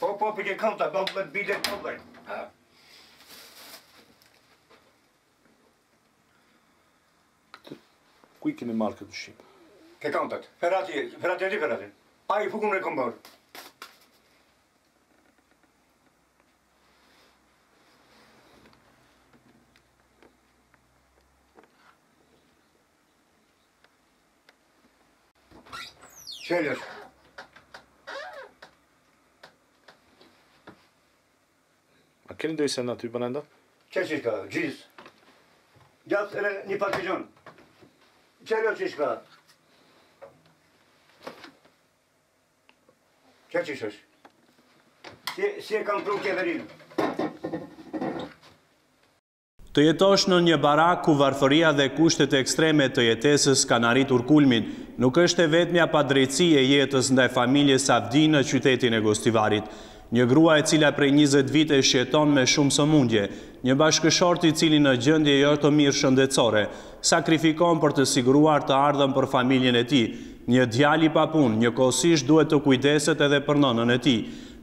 Hop hop bir kalta, babla bir de kalta. Ha. Qui kemi markë dyshim? Ke kantat. Ferati, Ferati e di Ferati. A i fukun e kom bërë. Çeliş. Keni dojë se aty për enda? Që që shka, gjizë. Gjatë ere një partizion. Që rjo që shka? Që që shosh? Si, si e kam pru kjeverinë? Të jetosh në një barak ku varfëria dhe kushtet ekstreme të jetesës kanë arritur kulmin, nuk është e vetëmja pa drejtësi e jetës ndaj familje Savdi në qytetin e Gostivarit një grua e cila prej 20 vite shjeton me shumë sëmundje, një bashkëshorti cili në gjëndje jo të mirë shëndecore, sakrifikon për të siguruar të ardhëm për familjen e ti, një djali papun, një kosisht duhet të kujdeset edhe për nënën e ti.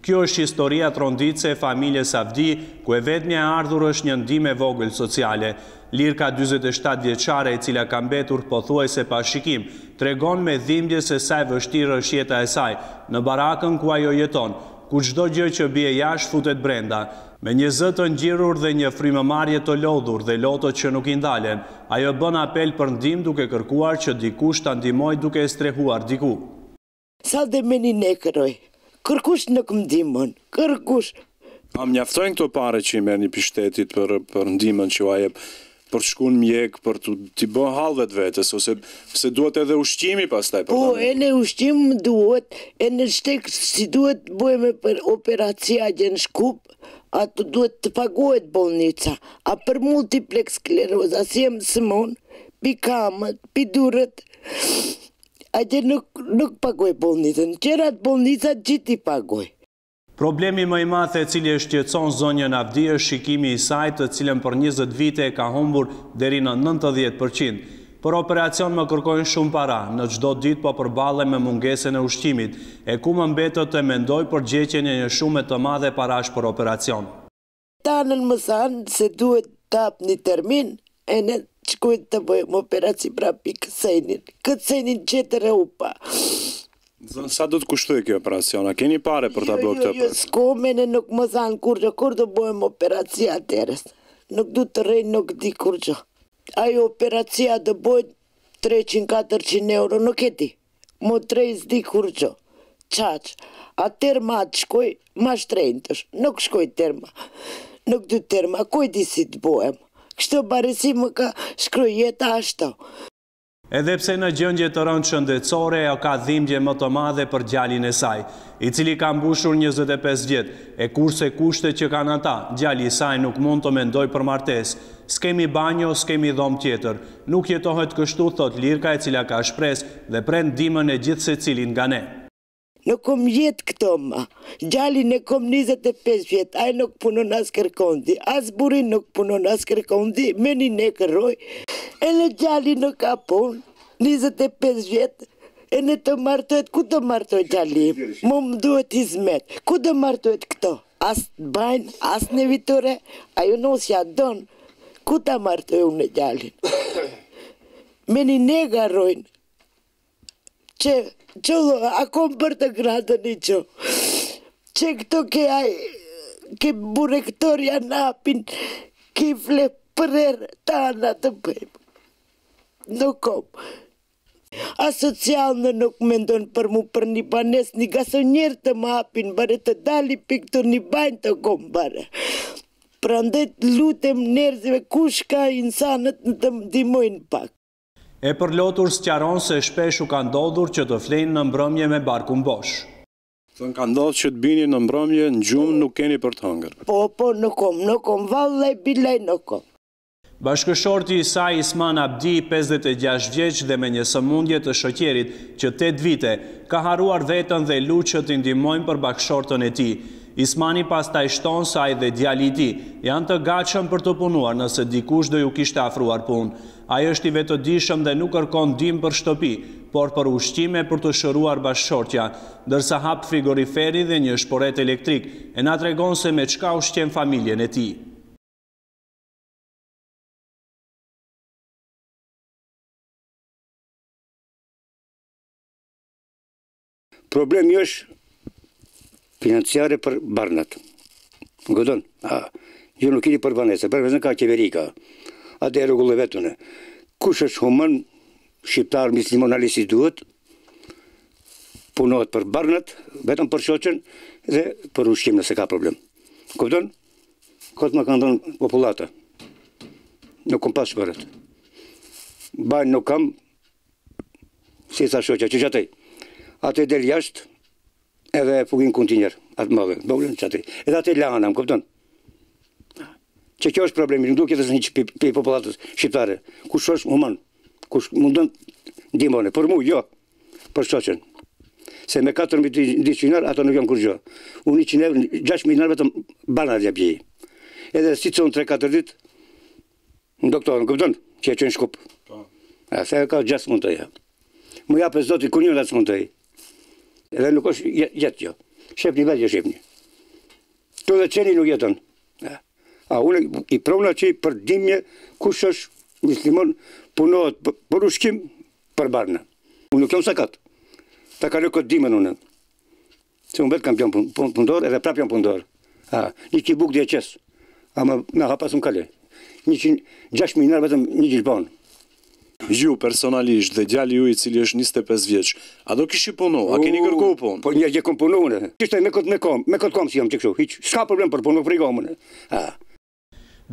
Kjo është historia të rondice e familje Savdi, ku e vetë një ardhur është një ndime vogël sociale. Lirë ka 27 vjeqare e cila kam betur pëthuaj se pa shikim, tregon me dhimbje se saj vështirë është jeta e saj, në barakën ku ajo jeton, ku qdo gjë që bje jash futet brenda, me një zëtë njërur dhe një frimëmarje të lodhur dhe loto që nuk indalen, ajo bën apel për ndim duke kërkuar që dikush të ndimoj duke e strehuar diku. Sa dhe meni ne këroj, kërkush në këndimon, kërkush. Am njaftojnë këto pare që i merë një pishtetit për ndimën që o ajep, për të shkun mjek, për të t'i bë halvet vetës, ose se duhet edhe ushqimi pas taj? Po, e në ushqim duhet, e në shtek si duhet bëjme për operacija gjenë shkup, atë duhet të pagohet bolnica, a për multiplex skleroza, si e më sëmon, pi kamët, pi durët, a gjenë nuk, nuk pagohet bolnicën, qërat bolnicat gjithi pagohet. Problemi më i mathe e cili është tjetëson zonjën avdi është shikimi i sajtë të cilën për 20 vite e ka humbur deri në 90%. Për operacion më kërkojnë shumë para, në gjdo dit po përbale me mungesen e ushqimit, e ku më mbetët të mendoj për gjeqenje një shumë e të madhe parash për operacion. Tanën më thanë se duhet të apë një termin, e ne qëkujt të bëjmë operaci prapi kësenin, kësenin qëtër e upa sa do të kushtoj kjo operacion? A keni pare për ta jo, bërë jo, këtë për? Jo, jo, jo, s'ko mene nuk më zanë kur që, kur do bëhem operacija atërës? Nuk du të rejnë, nuk di kur që. Ajo operacija do bëjë 300-400 euro, nuk e ti. Mo të rejnë zdi kur që. Qaq, a terma të shkoj, ma shtrejnë të shkoj, nuk shkoj terma. Nuk du terma, kuj di si të bëhem? Kështë barësi më ka shkrujeta ashtë. Edhepse në gjëngje të rëndë e o ka dhimgje më të madhe për gjallin e saj, i cili ka mbushur 25 vjetë, e kurse kushte që kanë ata, gjalli i saj nuk mund të mendoj për martes, s'kemi banjo, s'kemi dhom tjetër, nuk jetohet kështu, thot lirka e cila ka shpres dhe prend dimën e gjithë se cilin nga ne. Në kom jetë këto ma, gjalli në kom 25 vjetë, ajë nuk punon as kërkondi, as burin nuk punon as kërkondi, meni ne kërroj, E në gjalli në kapon, 25 vjetë, e në të martohet, ku të martohet gjalli? Më më duhet i zmetë, ku të martohet këto? As të bajnë, as në vitore, ajo në si adonë, ku të martohet unë gjalli? Me një negarojnë, që që dhe, a kom për të gratë një që, që këto ke ajë, ke burektor janë apin, ke flep, për erë të anë të bëjmë. Nuk kom. A social në nuk me ndonë për mu për një banes, një gasonjerë të më apin, bërë të dali piktur një banjë të kom bërë. Pra ndet lutem nërzive kush ka insanët në të mdimojnë pak. E për lotur së qaronë se shpeshu ka ndodhur që të flinë në mbrëmje me barku mbosh. Thënë ka ndodhë që të bini në mbrëmje në gjumë nuk keni për të hëngër. Po, po, nuk kom, nuk kom, vallaj, bilaj, nuk Bashkëshorti i saj Isman Abdi, 56 vjeq dhe me një sëmundje të shëtjerit që 8 vite, ka haruar vetën dhe lu që të ndimojnë për bashkëshortën e ti. Ismani pas taj shtonë saj dhe djali ti, janë të gachëm për të punuar nëse dikush dhe ju kishtë afruar punë. Ajo është i vetë dhe nuk kërkon dim për shtëpi, por për ushtime për të shëruar bashkëshortja, dërsa hapë frigoriferi dhe një shporet elektrik, e na tregon se me qka ushtjen familjen e ti. problemi është financiare për barnat. Godon, a, ju jo nuk kini për banese, për vëzën ka kjeverika, a dhe rëgullë vetëne. Kush është humën, shqiptarë, mislimon, alisi duhet, punohet për barnat, vetëm për shoqen, dhe për ushqim nëse ka problem. Kupton? Këtë më kanë dhënë populata. Nuk këm pas shpërët. Bajnë nuk kam, si sa shoqa, që Që gjatëj atë del delë jashtë edhe fugin kënë atë më dhe, bëgjën që atëri. Edhe atë e lanë, amë këpëton. Që kjo është problemi, nuk duke të një që për popolatës shqiptare. Kusë është human, kusë mundën dimone, për mu, jo, për së Se me 4.000 dinar, ato nuk janë kur gjo. Unë i që 6.000 dinar, në vetëm banar dhe bjejë. Edhe si të sonë 3-4 dit, në doktorë, në këpëton, që e qënë në shkupë. Po. A, se ka 6 mundë të ja. Më japë e zotit, kur në atë së të ja edhe nuk është jetë jo. Shepni me dhe shepni. Të dhe qeni nuk jetën. A unë i prona që i për dimje kush është mislimon punohet për ushkim për barna. Unë nuk jam sakat. Ta ka nuk dimën unë. Se unë vetë kam pion pëndor edhe pra pion pëndor. Një kibuk dhe qesë. A me nga hapa së më kalë. Një një gjashmi nërë vetëm një gjithë banë. Ju personalisht dhe gjalli ju i cili është 25 vjeq, a do i punu, a keni kërku punë? Po një gjekon punu në, kështë e me këtë me kom, me këtë kom si jam që këshu, s'ka problem për punu, për i gomë në.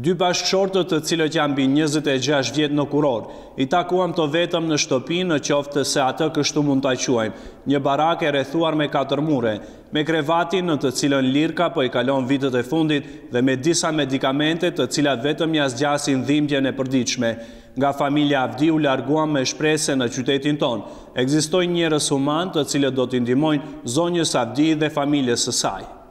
Dy bashkëshortët të cilët janë bi 26 vjetë në kuror, i takuam të vetëm në shtëpinë në qoftë se atë kështu mund të aquajmë, një barak e rethuar me 4 mure, me krevatin në të cilën lirka për po i kalon vitët e fundit dhe me disa medikamentet të cilat vetëm jas gjasin dhimtje në përdiqme. Nga familja Avdi u larguam me shprese në qytetin tonë, egzistoj njërës human të cilët do t'indimojnë zonjës Avdi dhe familjes sësaj.